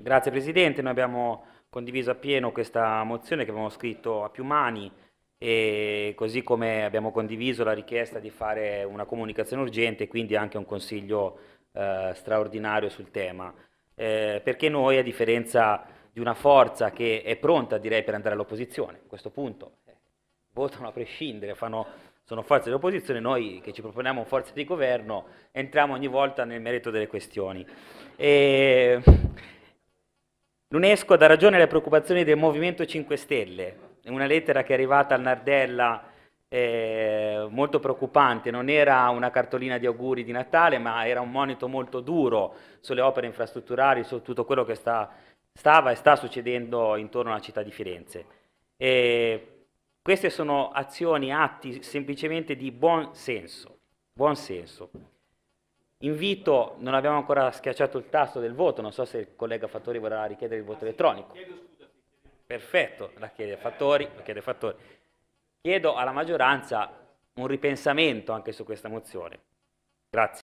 Grazie Presidente, noi abbiamo condiviso appieno questa mozione che abbiamo scritto a più mani e così come abbiamo condiviso la richiesta di fare una comunicazione urgente e quindi anche un consiglio eh, straordinario sul tema. Eh, perché noi, a differenza di una forza che è pronta direi per andare all'opposizione, a questo punto eh, votano a prescindere, fanno, sono forze dell'opposizione, noi che ci proponiamo forze di governo entriamo ogni volta nel merito delle questioni. E, L'UNESCO dà ragione alle preoccupazioni del Movimento 5 Stelle, è una lettera che è arrivata al Nardella eh, molto preoccupante, non era una cartolina di auguri di Natale, ma era un monito molto duro sulle opere infrastrutturali, su tutto quello che sta, stava e sta succedendo intorno alla città di Firenze. E queste sono azioni, atti semplicemente di buon senso. Buon senso. Invito, non abbiamo ancora schiacciato il tasto del voto, non so se il collega Fattori vorrà richiedere il voto ah, elettronico. Perfetto, la chiede Fattori, la chiede Fattori. Chiedo alla maggioranza un ripensamento anche su questa mozione. Grazie.